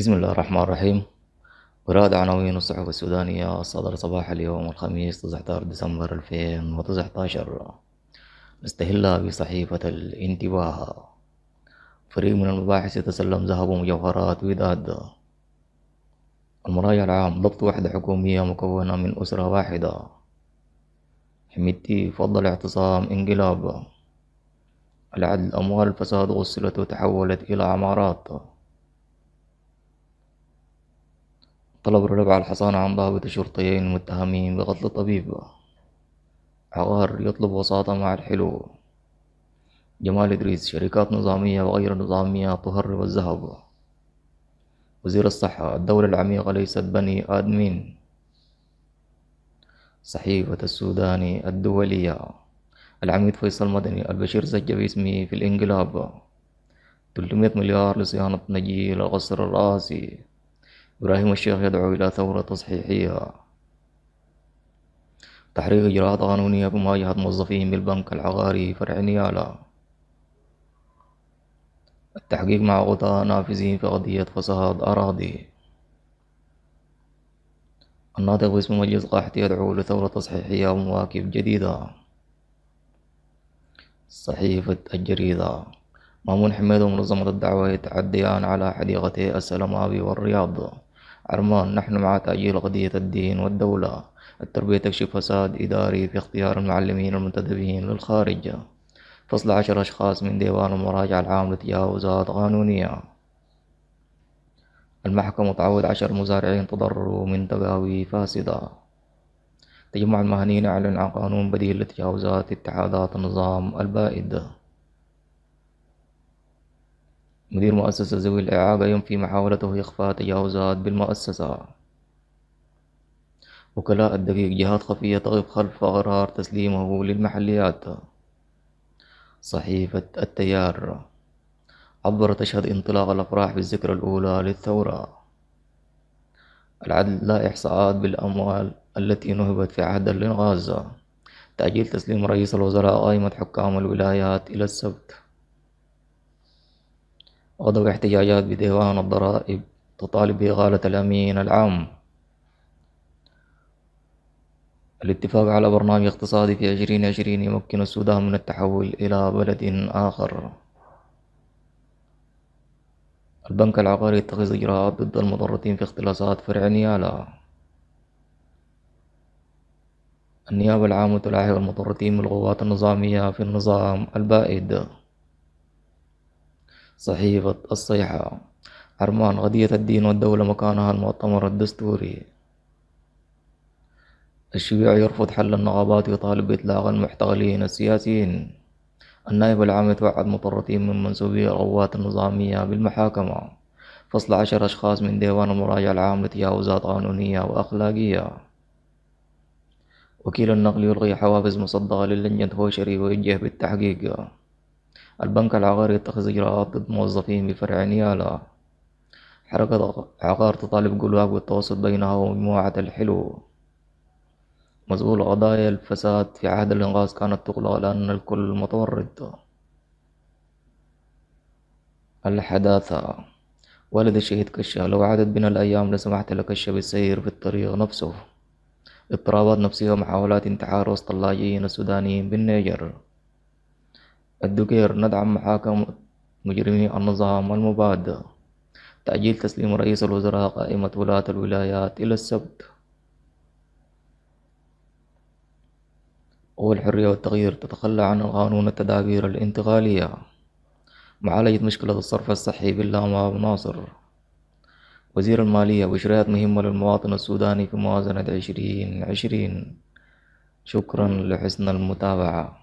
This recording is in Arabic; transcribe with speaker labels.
Speaker 1: بسم الله الرحمن الرحيم قراءة عناوين الصحف السودانية الصدر صباح اليوم الخميس 19 ديسمبر 2019 مستهلة بصحيفة الانتباه فريق من المباحث يتسلم ذهب ومجوهرات وداد المراجع العام ضبط وحدة حكومية مكونة من أسرة واحدة حميدتي فضل اعتصام انقلاب العدل أموال الفساد غسلت وتحولت إلى عمارات طلب الربع الحصانة عن ضابط الشرطيين المتهمين بقتل طبيبة عقار يطلب وساطة مع الحلو جمال إدريس شركات نظامية وغير نظامية تهرب الذهب وزير الصحة الدولة العميقة ليست بني آدمين صحيفة السوداني الدولية العميد فيصل مدني البشير سجل باسمه في الانقلاب 300 مليار لصيانة نجيل القصر الراسي إبراهيم الشيخ يدعو إلى ثورة تصحيحية تحرير إجراءات قانونية بمواجهة موظفين بالبنك العقاري فرع نيالا التحقيق مع غطاء نافذين في قضية فساد أراضي الناطق باسم مجلس قاحط يدعو لثورة تصحيحية ومواكب جديدة صحيفة الجريدة مامون حميد ومنظمة الدعوة يتعديان على حديقتي السلماوي والرياض عرمان نحن مع تأجيل قضية الدين والدولة التربية تكشف فساد إداري في اختيار المعلمين المنتدبين للخارج فصل عشر أشخاص من ديوان المراجعة العام لتجاوزات قانونية المحكمة تعود عشر مزارعين تضرروا من تقاوي فاسدة تجمع المهنيين أعلن عن قانون بديل لتجاوزات اتحادات النظام البائد مدير مؤسسة ذوي الإعاقة ينفي محاولته إخفاء تجاوزات بالمؤسسة وكلاء الدقيق جهات خفية تغيب خلف قرار تسليمه للمحليات صحيفة التيار عبرت تشهد انطلاق الأفراح بالذكرى الأولى للثورة العدل لا إحصاءات بالأموال التي نهبت في عهد لغازة تأجيل تسليم رئيس الوزراء قائمة حكام الولايات إلى السبت وضع احتجاجات بديوان الضرائب تطالب بإغالة الأمين العام الاتفاق على برنامج اقتصادي في 2020 يمكن السودان من التحول إلى بلد آخر البنك العقاري يتخذ إجراءات ضد المضرتين في اختلاسات فرع نيالا النيابة العامة تلاحق المضرتين من القوات النظامية في النظام البائد صحيفة الصيحة حرمان غدية الدين والدولة مكانها المؤتمر الدستوري الشيوعي يرفض حل النقابات ويطالب بإطلاق المحتغلين السياسيين النائب العام يتوعد مطرتين من منسوبي القوات النظامية بالمحاكمة فصل عشر أشخاص من ديوان المراجعة العام لتجاوزات قانونية وأخلاقية وكيل النقل يلغي حوافز مصدقة للجنة هوشري ويوجه بالتحقيق البنك العقاري يتخذ إجراءات ضد موظفيه بفرع نيالا حركة عقار تطالب قلوب بالتوسط بينها ومجموعة الحلو مسؤول قضايا الفساد في عهد الإنغاز كانت تغلق لأن الكل متورط الحداثة والد الشهيد كشة لو عادت بنا الأيام لسمحت لكشة بالسير في الطريق نفسه اضطرابات نفسية ومحاولات انتحار وسط اللاجئين السودانيين بالنيجر الدكير ندعم محاكم مجرمي النظام المباد تأجيل تسليم رئيس الوزراء قائمة ولاة الولايات إلى السبت والحرية والتغيير تتخلى عن القانون التدابير الانتقالية معالجة مشكلة الصرف الصحي باللاما أبو ناصر وزير المالية وإشراءات مهمة للمواطن السوداني في موازنة عشرين عشرين شكرا لحسن المتابعة